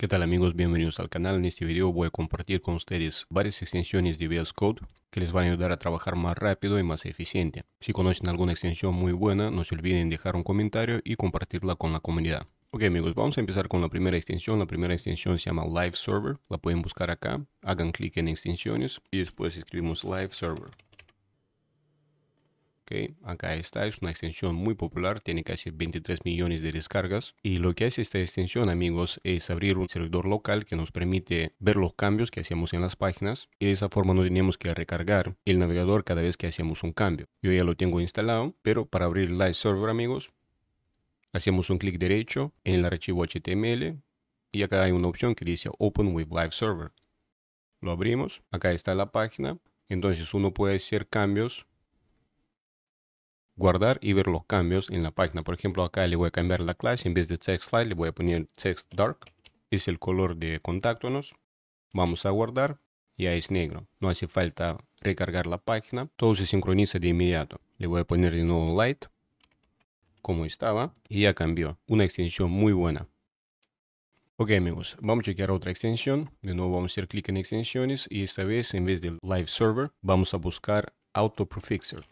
¿Qué tal amigos? Bienvenidos al canal. En este video voy a compartir con ustedes varias extensiones de VS Code que les van a ayudar a trabajar más rápido y más eficiente. Si conocen alguna extensión muy buena, no se olviden dejar un comentario y compartirla con la comunidad. Ok amigos, vamos a empezar con la primera extensión. La primera extensión se llama Live Server. La pueden buscar acá. Hagan clic en extensiones y después escribimos Live Server. Acá está, es una extensión muy popular, tiene casi 23 millones de descargas. Y lo que hace esta extensión, amigos, es abrir un servidor local que nos permite ver los cambios que hacemos en las páginas. Y de esa forma no tenemos que recargar el navegador cada vez que hacíamos un cambio. Yo ya lo tengo instalado, pero para abrir Live Server, amigos, hacemos un clic derecho en el archivo HTML. Y acá hay una opción que dice Open with Live Server. Lo abrimos, acá está la página, entonces uno puede hacer cambios guardar y ver los cambios en la página. Por ejemplo, acá le voy a cambiar la clase. En vez de text light le voy a poner text dark. Es el color de Contáctonos. Vamos a guardar. Ya es negro. No hace falta recargar la página. Todo se sincroniza de inmediato. Le voy a poner de nuevo light. Como estaba. Y ya cambió. Una extensión muy buena. Ok amigos, vamos a chequear otra extensión. De nuevo vamos a hacer clic en extensiones y esta vez en vez de Live Server vamos a buscar Auto Prefixer.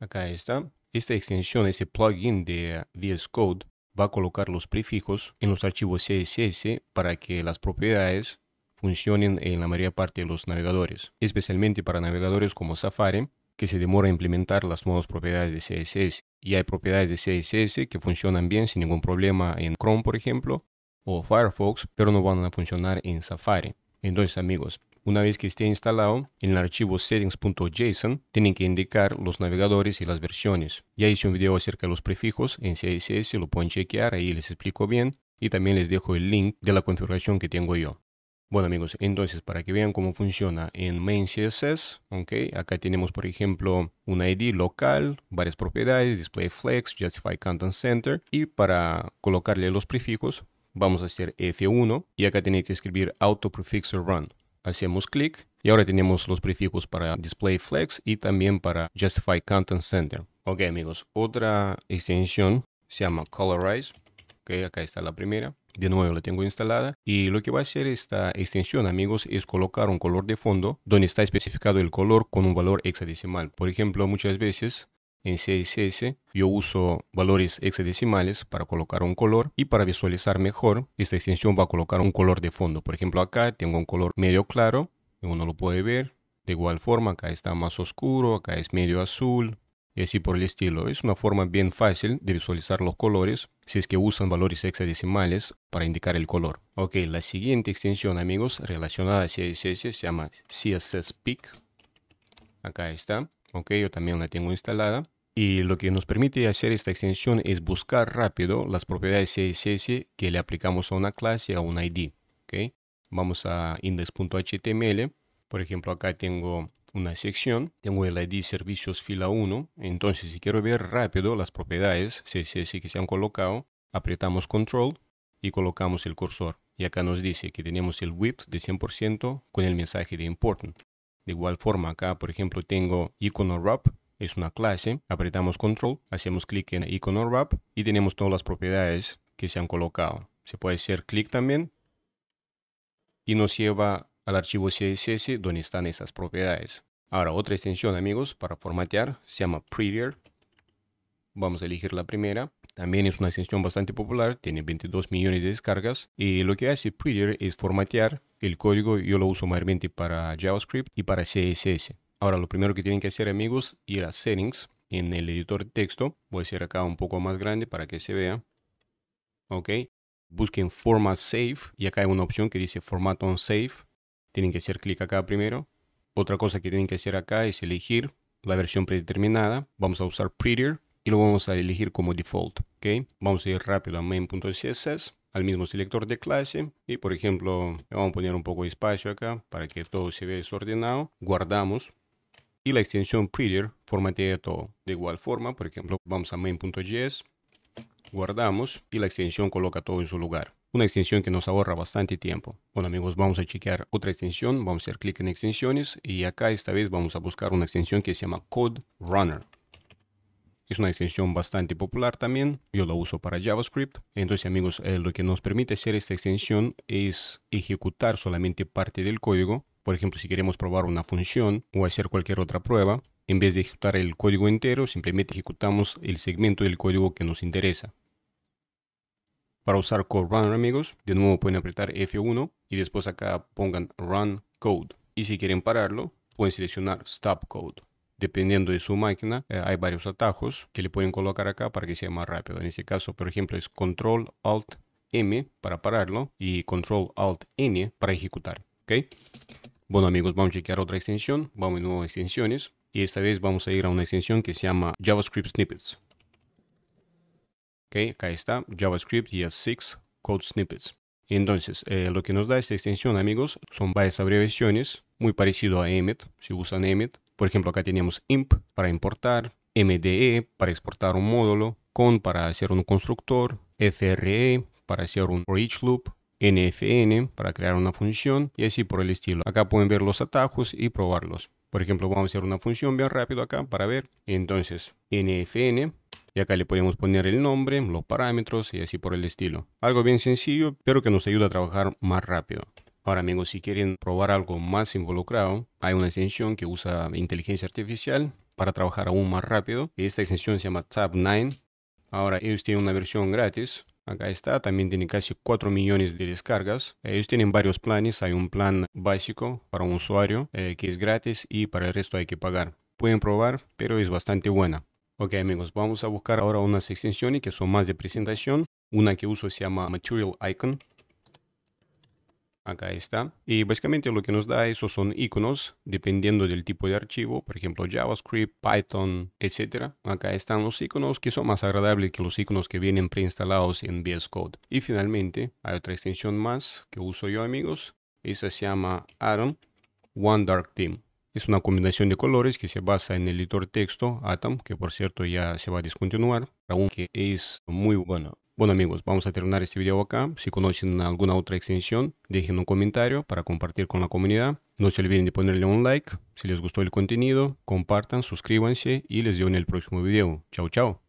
Acá está. Esta extensión, ese plugin de VS Code, va a colocar los prefijos en los archivos CSS para que las propiedades funcionen en la mayor parte de los navegadores, especialmente para navegadores como Safari, que se demora a implementar las nuevas propiedades de CSS. Y hay propiedades de CSS que funcionan bien sin ningún problema en Chrome, por ejemplo, o Firefox, pero no van a funcionar en Safari. Entonces, amigos, una vez que esté instalado, en el archivo settings.json tienen que indicar los navegadores y las versiones. Ya hice un video acerca de los prefijos en CSS, lo pueden chequear, ahí les explico bien y también les dejo el link de la configuración que tengo yo. Bueno amigos, entonces para que vean cómo funciona en main CSS, acá tenemos por ejemplo un ID local, varias propiedades, display flex, justify content center y para colocarle los prefijos vamos a hacer F1 y acá tienen que escribir auto prefixer run hacemos clic y ahora tenemos los prefijos para display flex y también para justify content center. Ok amigos, otra extensión se llama colorize. Ok, acá está la primera. De nuevo la tengo instalada y lo que va a hacer esta extensión amigos es colocar un color de fondo donde está especificado el color con un valor hexadecimal. Por ejemplo, muchas veces en CSS yo uso valores hexadecimales para colocar un color y para visualizar mejor esta extensión va a colocar un color de fondo. Por ejemplo acá tengo un color medio claro, uno lo puede ver. De igual forma acá está más oscuro, acá es medio azul y así por el estilo. Es una forma bien fácil de visualizar los colores si es que usan valores hexadecimales para indicar el color. Ok, la siguiente extensión amigos relacionada a CSS se llama CSS Peak. Acá está. Ok, yo también la tengo instalada y lo que nos permite hacer esta extensión es buscar rápido las propiedades CSS que le aplicamos a una clase, a un ID. ¿okay? Vamos a index.html, por ejemplo acá tengo una sección, tengo el ID servicios fila 1, entonces si quiero ver rápido las propiedades CSS que se han colocado, apretamos control y colocamos el cursor. Y acá nos dice que tenemos el width de 100% con el mensaje de important. De igual forma acá por ejemplo tengo icono wrap es una clase, apretamos control, hacemos clic en icono wrap y tenemos todas las propiedades que se han colocado. Se puede hacer clic también y nos lleva al archivo CSS donde están esas propiedades. Ahora otra extensión amigos para formatear se llama Prettier. Vamos a elegir la primera. También es una extensión bastante popular, tiene 22 millones de descargas y lo que hace Prettier es formatear el código. Yo lo uso mayormente para JavaScript y para CSS. Ahora lo primero que tienen que hacer amigos, ir a settings en el editor de texto. Voy a hacer acá un poco más grande para que se vea. Ok. Busquen format save y acá hay una opción que dice Format on save. Tienen que hacer clic acá primero. Otra cosa que tienen que hacer acá es elegir la versión predeterminada. Vamos a usar Prettier y lo vamos a elegir como default. ¿ok? Vamos a ir rápido a main.css, al mismo selector de clase y por ejemplo vamos a poner un poco de espacio acá para que todo se vea desordenado. Guardamos y la extensión prettier formatea todo. De igual forma, por ejemplo, vamos a main.js, guardamos y la extensión coloca todo en su lugar. Una extensión que nos ahorra bastante tiempo. Bueno amigos, vamos a chequear otra extensión, vamos a hacer clic en extensiones y acá esta vez vamos a buscar una extensión que se llama Code Runner. Es una extensión bastante popular también, yo la uso para JavaScript. Entonces amigos, eh, lo que nos permite hacer esta extensión es ejecutar solamente parte del código por ejemplo, si queremos probar una función o hacer cualquier otra prueba, en vez de ejecutar el código entero, simplemente ejecutamos el segmento del código que nos interesa. Para usar code runner, amigos, de nuevo pueden apretar F1 y después acá pongan run code. Y si quieren pararlo, pueden seleccionar stop code. Dependiendo de su máquina, eh, hay varios atajos que le pueden colocar acá para que sea más rápido. En este caso, por ejemplo, es control alt M para pararlo y control alt N para ejecutar. ¿okay? Bueno amigos, vamos a chequear otra extensión, vamos a nuevas extensiones y esta vez vamos a ir a una extensión que se llama JavaScript Snippets. Ok, acá está, JavaScript ES6 Code Snippets. Entonces, eh, lo que nos da esta extensión amigos son varias abreviaciones, muy parecido a Emmet, si usan Emmet. Por ejemplo, acá tenemos imp para importar, MDE e para exportar un módulo, con para hacer un constructor, FRE para hacer un for loop, nfn para crear una función y así por el estilo. Acá pueden ver los atajos y probarlos. Por ejemplo, vamos a hacer una función bien rápido acá para ver. Entonces, nfn y acá le podemos poner el nombre, los parámetros y así por el estilo. Algo bien sencillo, pero que nos ayuda a trabajar más rápido. Ahora amigos, si quieren probar algo más involucrado, hay una extensión que usa inteligencia artificial para trabajar aún más rápido. Esta extensión se llama Tab9. Ahora ellos tienen una versión gratis Acá está, también tiene casi 4 millones de descargas. Ellos tienen varios planes, hay un plan básico para un usuario eh, que es gratis y para el resto hay que pagar. Pueden probar, pero es bastante buena. Ok amigos, vamos a buscar ahora unas extensiones que son más de presentación. Una que uso se llama Material Icon. Acá está. Y básicamente lo que nos da eso son iconos, dependiendo del tipo de archivo, por ejemplo JavaScript, Python, etc. Acá están los iconos que son más agradables que los iconos que vienen preinstalados en VS Code. Y finalmente hay otra extensión más que uso yo amigos. Esa se llama Atom One Dark theme Es una combinación de colores que se basa en el editor texto Atom, que por cierto ya se va a discontinuar aunque es muy bueno. Bueno amigos, vamos a terminar este video acá. Si conocen alguna otra extensión, dejen un comentario para compartir con la comunidad. No se olviden de ponerle un like. Si les gustó el contenido, compartan, suscríbanse y les veo en el próximo video. Chao, chao.